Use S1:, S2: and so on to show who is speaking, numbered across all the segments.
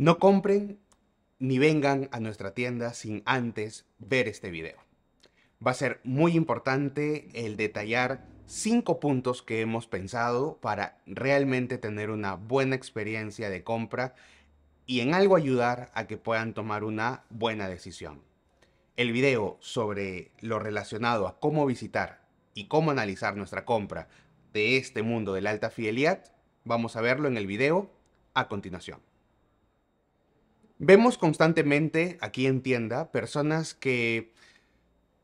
S1: No compren ni vengan a nuestra tienda sin antes ver este video. Va a ser muy importante el detallar cinco puntos que hemos pensado para realmente tener una buena experiencia de compra y en algo ayudar a que puedan tomar una buena decisión. El video sobre lo relacionado a cómo visitar y cómo analizar nuestra compra de este mundo de la alta fidelidad, vamos a verlo en el video a continuación. Vemos constantemente aquí en tienda personas que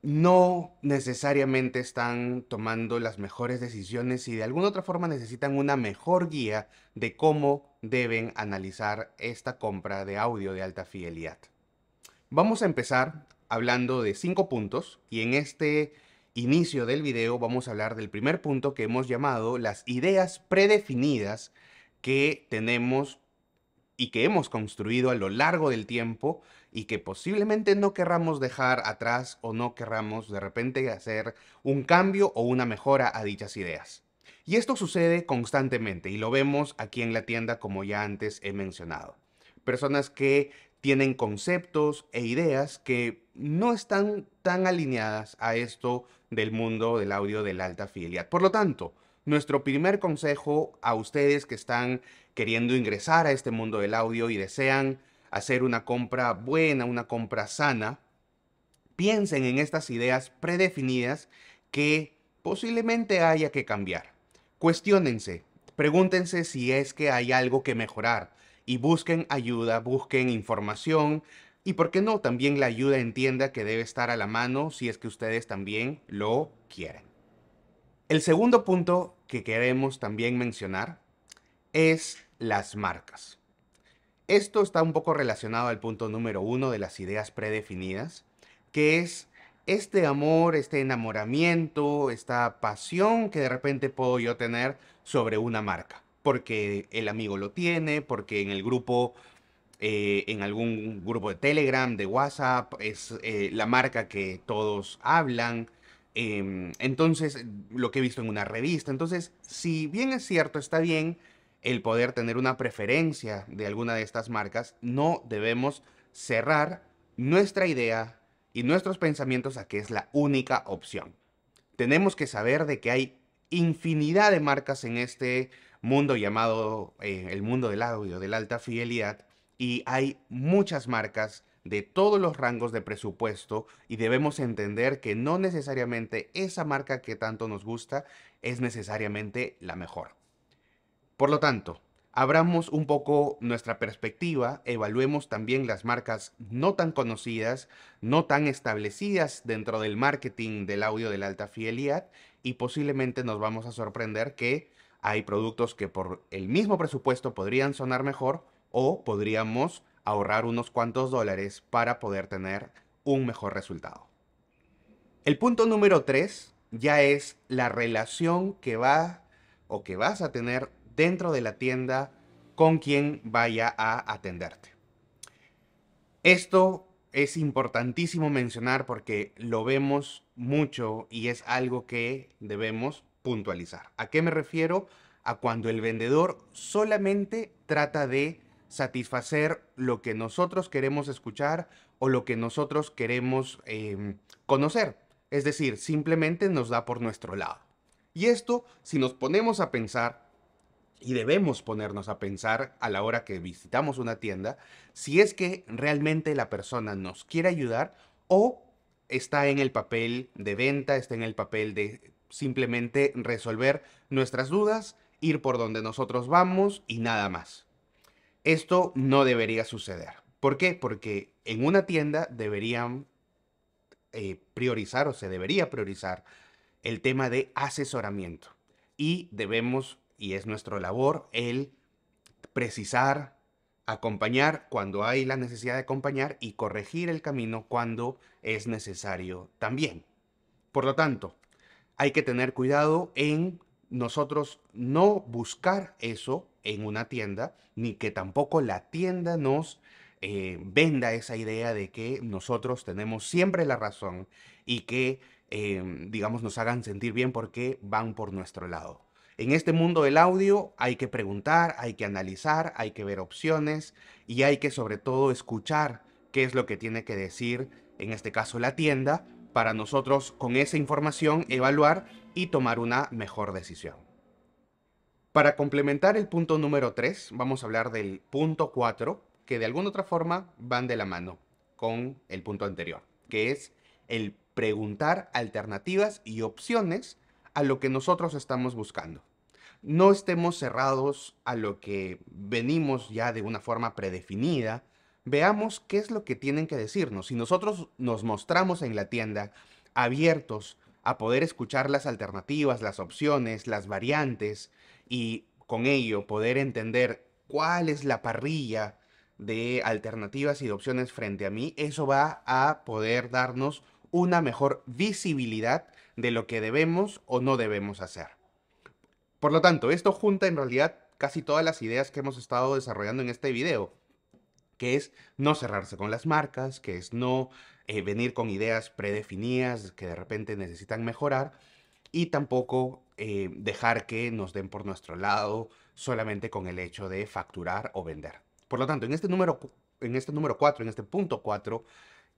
S1: no necesariamente están tomando las mejores decisiones y de alguna otra forma necesitan una mejor guía de cómo deben analizar esta compra de audio de alta fidelidad. Vamos a empezar hablando de cinco puntos y en este inicio del video vamos a hablar del primer punto que hemos llamado las ideas predefinidas que tenemos y que hemos construido a lo largo del tiempo y que posiblemente no querramos dejar atrás o no querramos de repente hacer un cambio o una mejora a dichas ideas. Y esto sucede constantemente y lo vemos aquí en la tienda como ya antes he mencionado. Personas que tienen conceptos e ideas que no están tan alineadas a esto del mundo del audio de la alta fidelidad. Por lo tanto, nuestro primer consejo a ustedes que están queriendo ingresar a este mundo del audio y desean hacer una compra buena, una compra sana, piensen en estas ideas predefinidas que posiblemente haya que cambiar. Cuestiónense, pregúntense si es que hay algo que mejorar y busquen ayuda, busquen información y por qué no también la ayuda entienda que debe estar a la mano si es que ustedes también lo quieren. El segundo punto que queremos también mencionar es las marcas. Esto está un poco relacionado al punto número uno de las ideas predefinidas, que es este amor, este enamoramiento, esta pasión que de repente puedo yo tener sobre una marca, porque el amigo lo tiene, porque en el grupo, eh, en algún grupo de Telegram, de WhatsApp, es eh, la marca que todos hablan, Em, entonces, lo que he visto en una revista. Entonces, si bien es cierto, está bien el poder tener una preferencia de alguna de estas marcas, no debemos cerrar nuestra idea y nuestros pensamientos a que es la única opción. Tenemos que saber de que hay infinidad de marcas en este mundo llamado eh, el mundo del audio, de la alta fidelidad, y hay muchas marcas de todos los rangos de presupuesto y debemos entender que no necesariamente esa marca que tanto nos gusta es necesariamente la mejor. Por lo tanto, abramos un poco nuestra perspectiva, evaluemos también las marcas no tan conocidas, no tan establecidas dentro del marketing del audio de la alta fidelidad y posiblemente nos vamos a sorprender que hay productos que por el mismo presupuesto podrían sonar mejor o podríamos ahorrar unos cuantos dólares para poder tener un mejor resultado. El punto número 3 ya es la relación que va o que vas a tener dentro de la tienda con quien vaya a atenderte. Esto es importantísimo mencionar porque lo vemos mucho y es algo que debemos puntualizar. ¿A qué me refiero? A cuando el vendedor solamente trata de satisfacer lo que nosotros queremos escuchar o lo que nosotros queremos em, conocer. Es decir, simplemente nos da por nuestro lado. Y esto, si nos ponemos a pensar, y debemos ponernos a pensar a la hora que visitamos una tienda, si es que realmente la persona nos quiere ayudar o está en el papel de venta, está en el papel de simplemente resolver nuestras dudas, ir por donde nosotros vamos y nada más. Esto no debería suceder. ¿Por qué? Porque en una tienda deberían eh, priorizar o se debería priorizar el tema de asesoramiento. Y debemos, y es nuestra labor, el precisar, acompañar cuando hay la necesidad de acompañar y corregir el camino cuando es necesario también. Por lo tanto, hay que tener cuidado en nosotros no buscar eso en una tienda, ni que tampoco la tienda nos eh, venda esa idea de que nosotros tenemos siempre la razón y que, eh, digamos, nos hagan sentir bien porque van por nuestro lado. En este mundo del audio hay que preguntar, hay que analizar, hay que ver opciones y hay que sobre todo escuchar qué es lo que tiene que decir, en este caso la tienda, para nosotros con esa información evaluar y tomar una mejor decisión. Para complementar el punto número 3, vamos a hablar del punto 4, que de alguna otra forma van de la mano con el punto anterior, que es el preguntar alternativas y opciones a lo que nosotros estamos buscando. No estemos cerrados a lo que venimos ya de una forma predefinida. Veamos qué es lo que tienen que decirnos. Si nosotros nos mostramos en la tienda abiertos a poder escuchar las alternativas, las opciones, las variantes y con ello poder entender cuál es la parrilla de alternativas y de opciones frente a mí, eso va a poder darnos una mejor visibilidad de lo que debemos o no debemos hacer. Por lo tanto, esto junta en realidad casi todas las ideas que hemos estado desarrollando en este video, que es no cerrarse con las marcas, que es no eh, venir con ideas predefinidas que de repente necesitan mejorar y tampoco eh, dejar que nos den por nuestro lado solamente con el hecho de facturar o vender. Por lo tanto, en este número, en este número 4, en este punto 4,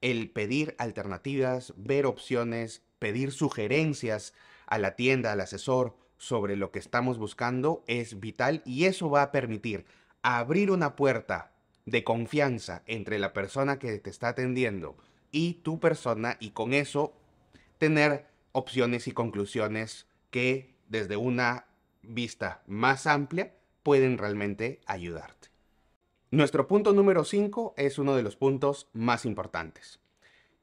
S1: el pedir alternativas, ver opciones, pedir sugerencias a la tienda, al asesor sobre lo que estamos buscando es vital y eso va a permitir abrir una puerta de confianza entre la persona que te está atendiendo y tu persona y con eso tener opciones y conclusiones que desde una vista más amplia pueden realmente ayudarte. Nuestro punto número 5 es uno de los puntos más importantes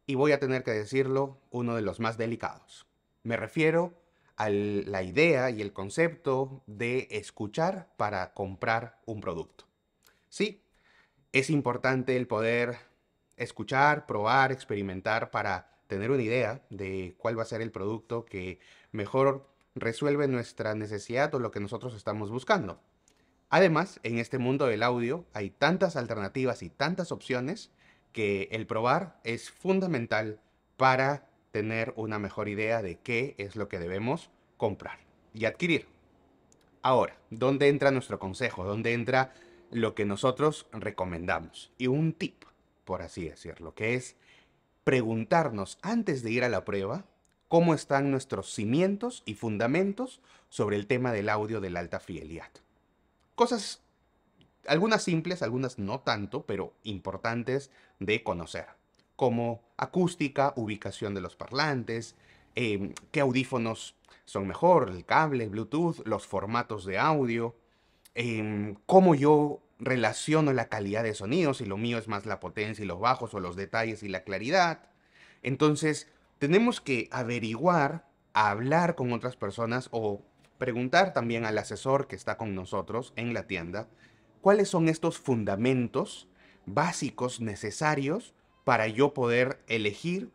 S1: y voy a tener que decirlo uno de los más delicados. Me refiero a la idea y el concepto de escuchar para comprar un producto. Sí, es importante el poder escuchar, probar, experimentar para tener una idea de cuál va a ser el producto que mejor resuelve nuestra necesidad o lo que nosotros estamos buscando. Además, en este mundo del audio hay tantas alternativas y tantas opciones que el probar es fundamental para tener una mejor idea de qué es lo que debemos comprar y adquirir. Ahora, ¿dónde entra nuestro consejo? ¿Dónde entra lo que nosotros recomendamos? Y un tip por así decirlo, que es preguntarnos antes de ir a la prueba cómo están nuestros cimientos y fundamentos sobre el tema del audio de la alta fidelidad. Cosas, algunas simples, algunas no tanto, pero importantes de conocer, como acústica, ubicación de los parlantes, em, qué audífonos son mejor, el cable, Bluetooth, los formatos de audio, em, cómo yo relaciono la calidad de sonido, si lo mío es más la potencia y los bajos o los detalles y la claridad. Entonces, tenemos que averiguar, hablar con otras personas o preguntar también al asesor que está con nosotros en la tienda cuáles son estos fundamentos básicos necesarios para yo poder elegir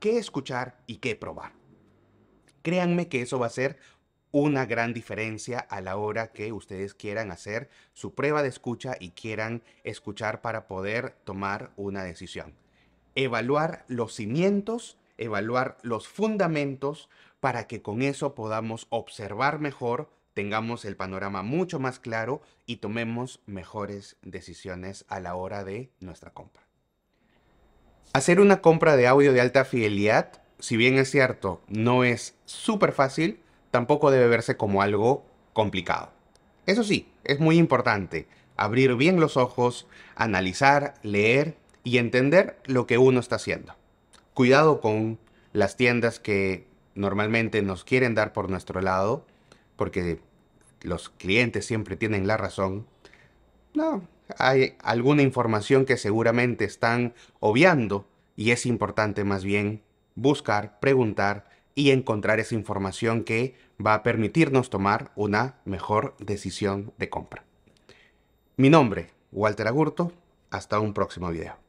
S1: qué escuchar y qué probar. Créanme que eso va a ser una gran diferencia a la hora que ustedes quieran hacer su prueba de escucha y quieran escuchar para poder tomar una decisión. Evaluar los cimientos, evaluar los fundamentos para que con eso podamos observar mejor, tengamos el panorama mucho más claro y tomemos mejores decisiones a la hora de nuestra compra. Hacer una compra de audio de alta fidelidad, si bien es cierto, no es súper fácil, tampoco debe verse como algo complicado. Eso sí, es muy importante abrir bien los ojos, analizar, leer y entender lo que uno está haciendo. Cuidado con las tiendas que normalmente nos quieren dar por nuestro lado, porque los clientes siempre tienen la razón. No, hay alguna información que seguramente están obviando y es importante más bien buscar, preguntar y encontrar esa información que va a permitirnos tomar una mejor decisión de compra. Mi nombre, Walter Agurto, hasta un próximo video.